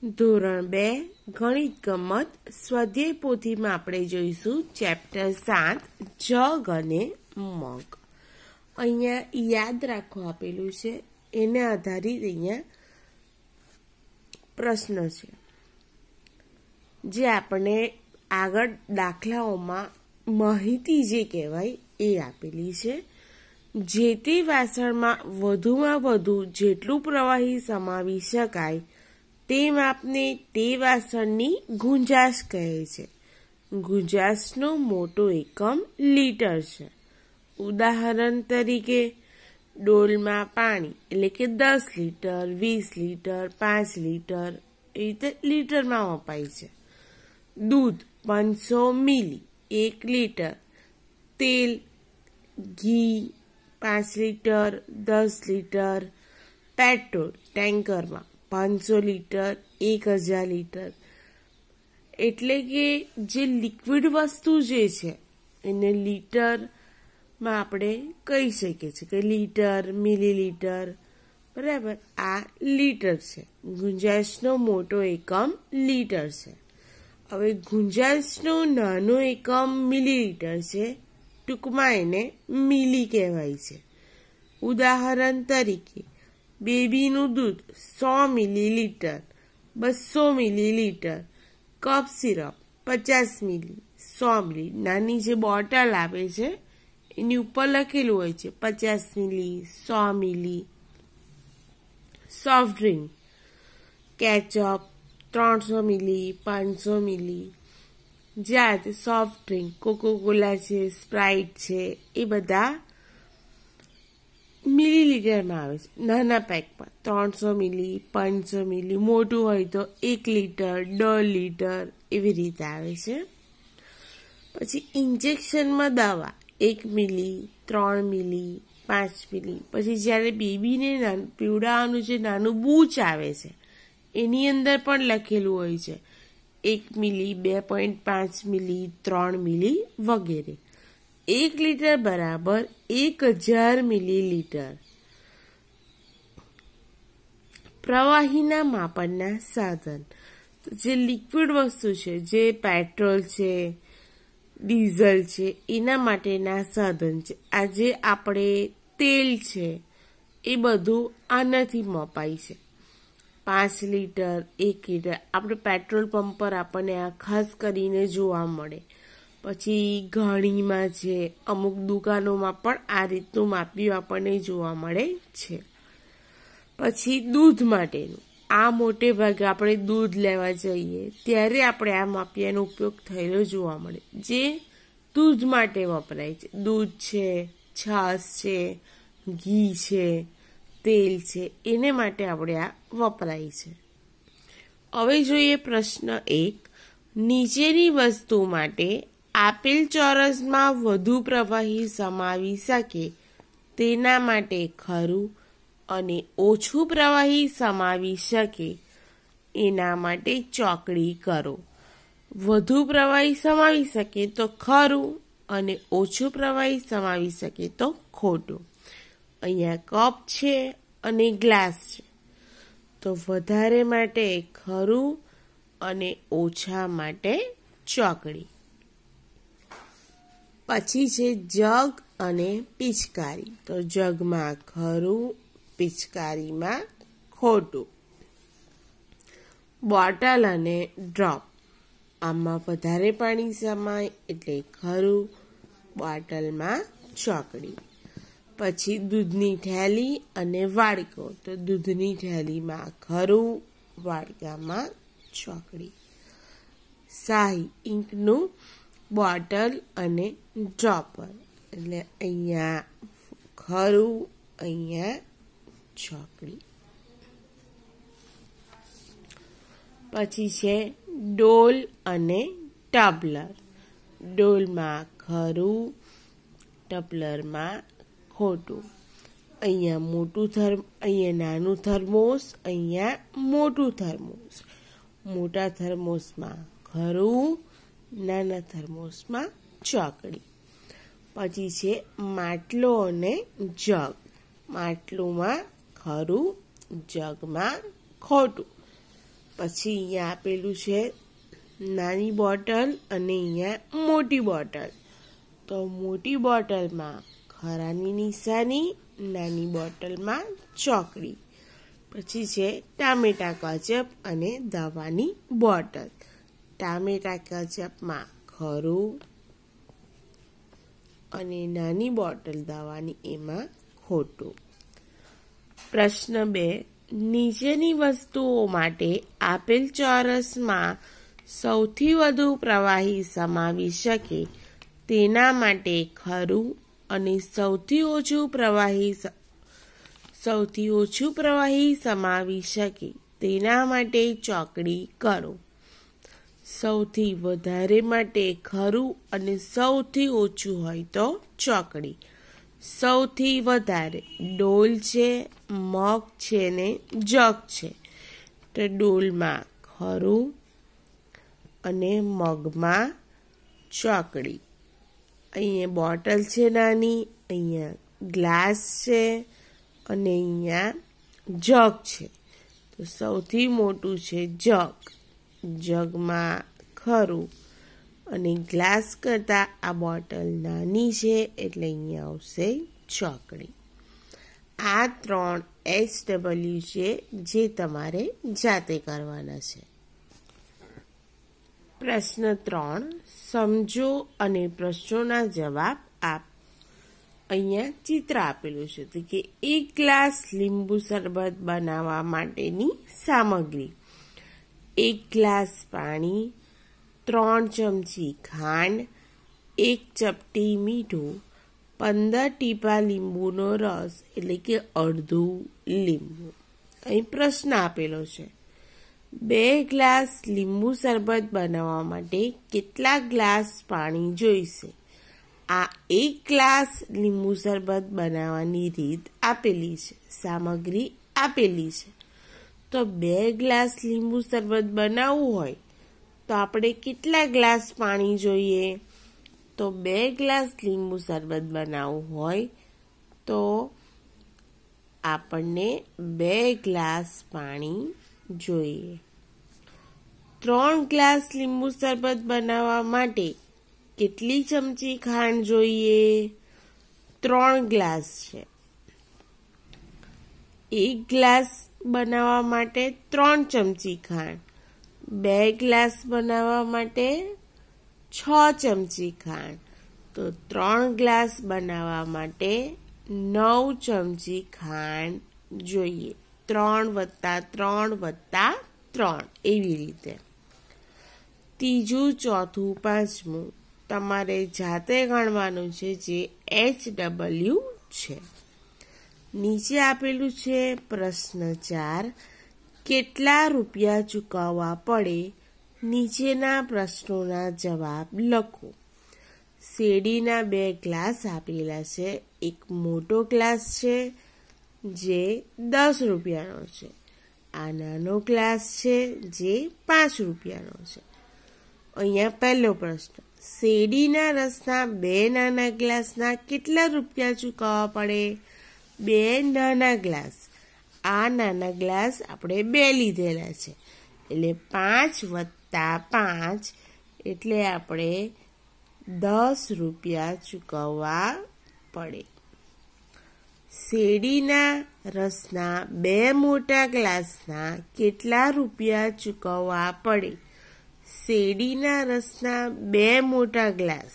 ધોરણ બે ગણિત ગમત સ્વાધ્યાય પોથીમાં આપણે જોઈશું ચેપ્ટર સાત જગ અને મગ અહીંયા યાદ રાખો આપેલું છે એને આધારિત અહીંયા પ્રશ્ન છે જે આપણે આગળ દાખલાઓમાં માહિતી જે કહેવાય એ આપેલી છે જે તે વાસણમાં વધુમાં વધુ જેટલું પ્રવાહી સમાવી શકાય તે માપને તે વાસણની ગુંજાશ કહે છે ગુંજાશનો મોટો એકમ લીટર છે ઉદાહરણ તરીકે ડોલમાં પાણી એટલે કે દસ લીટર વીસ લીટર પાંચ લીટર એ રીતે લીટરમાં વપાય છે દૂધ પાંચસો મિલી એક લીટર તેલ ઘી પાંચ લીટર દસ લીટર પેટ્રોલ ટેન્કરમાં પાંચસો લીટર એક હજાર લીટર એટલે કે જે લિક્વિડ વસ્તુ જે છે એને લીટરમાં આપણે કહી શકીએ છીએ કે લીટર મિલીલીટર બરાબર આ લીટર છે ગુંજાઈશનો મોટો એકમ લીટર છે હવે ગુંજાઈશનો નાનો એકમ મિલીલીટર છે ટૂંકમાં એને મિલી કહેવાય છે ઉદાહરણ તરીકે બેબીનું દૂધ સો મિલીલીટર બસો મિલીલીટર કપ સિરપ પચાસ મિલી સો મિલી નાની જે બોટલ આપે છે એની ઉપર લખેલું હોય છે પચાસ મિલી સો મિલી સોફ્ટ ડ્રિંક કેચઅપ ત્રણસો મિલી પાંચસો મિલી જ્યાં સોફ્ટ ડ્રિંક કોકો કોલા છે સ્પ્રાઇટ છે એ બધા મિલીલીટરમાં આવે છે નાના પેકમાં ત્રણસો મિલી પાંચસો મિલી મોટું હોય તો એક લીટર દોઢ લીટર એવી રીતે આવે છે પછી ઇન્જેક્શનમાં દવા એક મિલી ત્રણ મિલી પાંચ મિલી પછી જ્યારે બેબીને પીવડાવવાનું જે નાનું બૂચ આવે છે એની અંદર પણ લખેલું હોય છે એક મિલી બે પોઈન્ટ પાંચ મિલી ત્રણ મિલી વગેરે એક લીટર બરાબર એક હજાર મિલીલીટર પ્રવાહીના માપનના સાધન જે લિક્વિડ વસ્તુ છે જે પેટ્રોલ છે ડીઝલ છે એના માટેના સાધન છે આજે આપણે તેલ છે એ બધું આનાથી મપાય છે પાંચ લીટર એક લીટર આપણે પેટ્રોલ પંપ પર આપણને આ ખાસ કરીને જોવા મળે પછી ઘણીમાં છે અમુક દુકાનોમાં પણ આ રીતનું માપ્યું આપણને જોવા મળે છે પછી દૂધ માટેનું આ મોટે ભાગે આપણે દૂધ લેવા જઈએ ત્યારે આપણે આ માપિયાનો ઉપયોગ થયેલો જોવા મળે જે દૂધ માટે વપરાય છે દૂધ છે છાશ છે ઘી છે તેલ છે એને માટે આપણે આ વપરાય છે હવે જોઈએ પ્રશ્ન એક નીચેની વસ્તુ માટે આપેલ ચોરસમાં વધુ પ્રવાહી સમાવી શકે તેના માટે ખરું અને ઓછું પ્રવાહી સમાવી શકે એના માટે ચોકડી કરો વધુ પ્રવાહી સમાવી શકે તો ખરું અને ઓછું પ્રવાહી સમાવી શકે તો ખોટું અહીંયા કપ છે અને ગ્લાસ છે તો વધારે માટે ખરું અને ઓછા માટે ચોકડી પછી છે જગ અને પિચકારી તો જગમાં ખરું પિચકારીમાં ખોટું બોટલ અને ડ્રોપ આમાં વધારે પાણી સમાય એટલે ખરું બોટલમાં ચોકડી પછી દૂધની ઠેલી અને વાડકો તો દૂધની ઠેલીમાં ખરું વાડકામાં ચોકડી શાહી ઇંકનું બોટલ અને ચોપર એટલે અહીંયા ખરું અહીંયા છોકરી પછી છે ડોલ અને ટબલર ડોલમાં ખરું ટબલરમાં ખોટું અહીંયા મોટું થર્મ અહીંયા નાનું થર્મોસ અહીંયા મોટું થર્મોસ મોટા થર્મોસમાં ખરું નાના થર્મોસમાં ચોકડી પછી છે માટલો અને જગ માટલુંમાં ખરું જગમાં ખોટું પછી અહીંયા આપેલું છે નાની બોટલ અને અહીંયા મોટી બોટલ તો મોટી બોટલમાં ખરાની નિશાની નાની બોટલમાં ચોકડી પછી છે ટામેટા કચપ અને દવાની બોટલ ટામેટા કચપમાં ખરું અને નાની બોટલ દવાની એમાં ખોટું પ્રશ્ન બે નીચેની વસ્તુઓ માટે આપેલ ચોરસમાં સૌથી વધુ પ્રવાહી સમાવી શકે તેના માટે ખરું અને સૌથી ઓછું પ્રવાહી સૌથી ઓછું પ્રવાહી સમાવી શકે તેના માટે ચોકડી કરો સૌથી વધારે માટે ખરું અને સૌથી ઓછું હોય તો ચોકડી સૌથી વધારે ડોલ છે મગ છે ને જગ છે તો ડોલમાં ખરું અને મગમાં ચોકડી અહીંયા બોટલ છે નાની અહીંયા ગ્લાસ છે અને અહીંયા જગ છે તો સૌથી મોટું છે જગ જગમાં ખરું અને ગ્લાસ કરતાં આ બોટલ નાની છે એટલે અહીંયા આવશે ચોકડી આ ત્રણ એચ ડબલ્યુ છે જે તમારે જાતે કરવાના છે પ્રશ્ન ત્રણ સમજો અને પ્રશ્નોના જવાબ આપ અહીંયા ચિત્ર આપેલું છે તો કે એક ગ્લાસ લીંબુ શરબત બનાવવા માટેની સામગ્રી એક ગ્લાસ પાણી ત્રણ ચમચી ખાંડ એક ચપટી મીઠું પંદર ટીપા લીંબુનો રસ એટલે કે અડધું લીંબુ અહીં પ્રશ્ન આપેલો છે બે ગ્લાસ લીંબુ શરબત બનાવવા માટે કેટલા ગ્લાસ પાણી જોઈશે આ એક ગ્લાસ લીંબુ શરબત બનાવવાની રીત આપેલી છે સામગ્રી આપેલી છે તો બે ગ્લાસ લીંબુ શરબત બનાવવું હોય તો આપણે કેટલા ગ્લાસ પાણી જોઈએ તો બે ગ્લાસ લીંબુ શરબત બનાવવું હોય તો આપણને બે ગ્લાસ પાણી જોઈએ ત્રણ ગ્લાસ લીંબુ શરબત બનાવવા માટે કેટલી ચમચી ખાંડ જોઈએ ત્રણ ગ્લાસ છે એક ગ્લાસ બનાવવા માટે ત્રણ ચમચી ખાંડ બે ગ્લાસ બનાવવા માટે છ ચમચી ખાંડ તો ત્રણ ગ્લાસ બનાવવા માટે નવ ચમચી ખાંડ જોઈએ ત્રણ વત્તા ત્રણ વત્તા ત્રણ એવી રીતે ત્રીજું ચોથું પાંચમું તમારે જાતે ગણવાનું છે જે એચ ડબલ્યુ છે નીચે આપેલું છે પ્રશ્ન ચાર કેટલા રૂપિયા ચૂકવવા પડે નીચેના પ્રશ્નોના જવાબ લખો શેરડીના બે ગ્લાસ આપેલા છે એક મોટો ગ્લાસ છે જે દસ રૂપિયાનો છે આ નાનો ગ્લાસ છે જે પાંચ રૂપિયાનો છે અહીંયા પહેલો પ્રશ્ન શેરડીના રસના બે નાના ગ્લાસના કેટલા રૂપિયા ચૂકવવા પડે બે નાના ગ્લાસ આ નાના ગ્લાસ આપણે બે લીધેલા છે એટલે પાંચ વત્તા પાંચ એટલે આપણે દસ રૂપિયા ચૂકવવા પડે શેરડીના રસના બે મોટા ગ્લાસના કેટલા રૂપિયા ચૂકવવા પડે શેરડીના રસના બે મોટા ગ્લાસ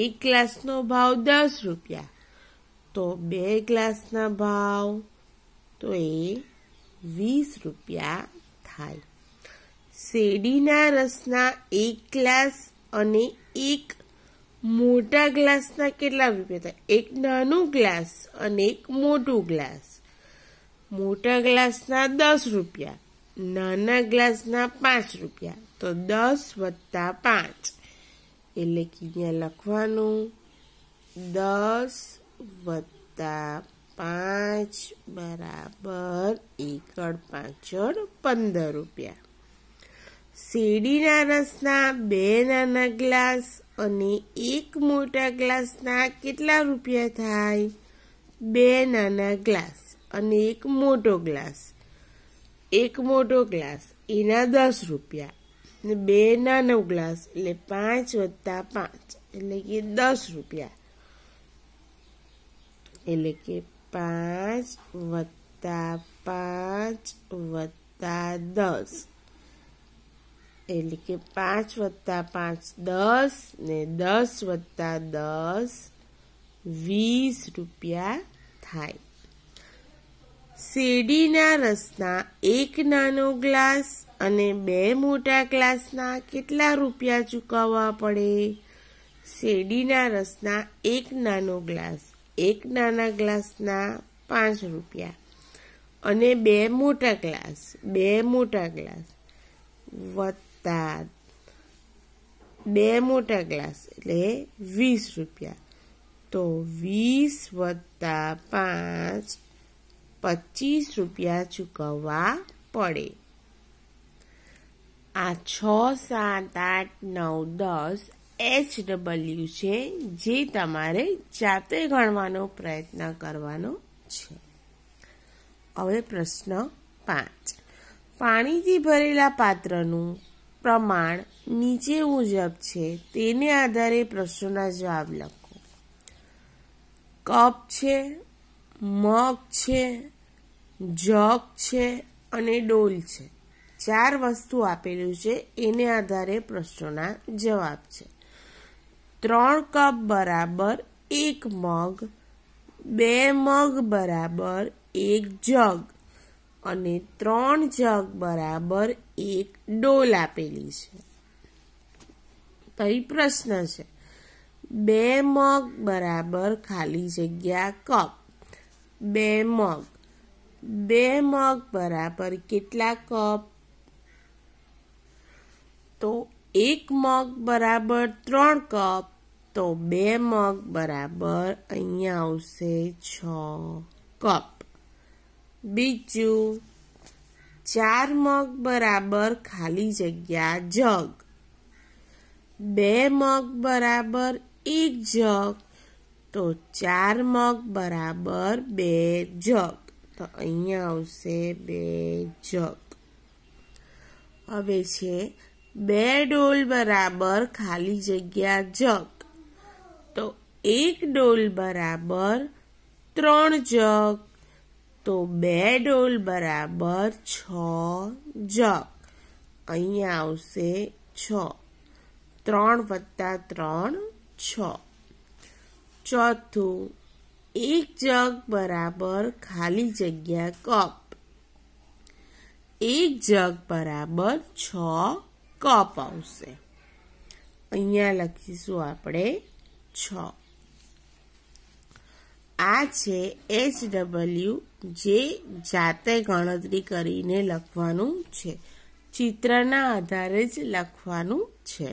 એક ગ્લાસનો ભાવ દસ રૂપિયા તો બે ગ્લાસના ભાવ તો એ વીસ રૂપિયા થાય શેરડીના રસના એક ગ્લાસ અને એક મોટા ગ્લાસના કેટલા રૂપિયા થાય એક નાનું ગ્લાસ અને એક મોટું ગ્લાસ મોટા ગ્લાસના દસ રૂપિયા નાના ગ્લાસના પાંચ રૂપિયા તો દસ વત્તા પાંચ એટલે કે અહીંયા લખવાનું દસ વત્તા પાંચ બરાબર એકડ પાછળ પંદર રૂપિયા શેરડીના રસના બે નાના ગ્લાસ અને એક મોટા ગ્લાસના કેટલા રૂપિયા થાય બે નાના ગ્લાસ અને એક મોટો ગ્લાસ એક મોટો ગ્લાસ એના દસ રૂપિયા અને બે નાનો ગ્લાસ એટલે પાંચ વત્તા પાંચ એટલે કે દસ રૂપિયા એટલે કે પાંચ વત્તા પાંચ વત્તા દસ એટલે કે પાંચ વત્તા પાંચ દસ ને દસ વત્તા દસ વીસ રૂપિયા થાય શેરડીના રસના એક નાનો ગ્લાસ અને બે મોટા ગ્લાસના કેટલા રૂપિયા ચૂકવવા પડે શેરડીના રસના એક નાનો ગ્લાસ એક નાના ગ્લાસના પાંચ રૂપિયા અને બે મોટા ગ્લાસ બે મોટા ગ્લાસ વત્તા બે મોટા ગ્લાસ એટલે વીસ રૂપિયા તો વીસ વત્તા પાંચ પચીસ રૂપિયા ચૂકવવા પડે આ છ સાત આઠ નવ દસ એચ ડબલ્યુ છે જે તમારે જાતે ગણવાનો પ્રયત્ન કરવાનો છે હવે પ્રશ્ન પાંચ પાણીથી ભરેલા પાત્રનું પ્રમાણ નીચે મુજબ છે તેને આધારે પ્રશ્નોના જવાબ લખો કપ છે મગ છે જગ છે અને ડોલ છે ચાર વસ્તુ આપેલું છે એને આધારે પ્રશ્નોના જવાબ છે ત્રણ કપ બરાબર એક મગ બે મગ બરાબર એક જગ અને ત્રણ જગ બરાબર એક ડોલ આપેલી છે પછી પ્રશ્ન છે બે મગ બરાબર ખાલી જગ્યા કપ બે મગ બે મગ બરાબર કેટલા કપ તો એક મગ બરાબર ત્રણ કપ તો બે મગ બરાબર અહીંયા આવશે છ કપ બીજું ચાર મગ બરાબર ખાલી જગ્યા જગ બે મગ બરાબર એક જગ તો ચાર મગ બરાબર બે જગ તો અહીંયા આવશે બે જગ હવે છે बे डोल बराबर खाली जगह जग तो एक डोल बराबर त्र जग तो बे डोल बराबर छ जग अवश्य छ त्र वत्ता त्र छठ एक जग बराबर खाली जगह कप एक जग बराबर छ કપ આવશે અહીંયા લખીશું આપણે છ આ છે એચ ડબલ્યુ જે જાતે ગણતરી કરીને લખવાનું છે ચિત્રના આધારે જ લખવાનું છે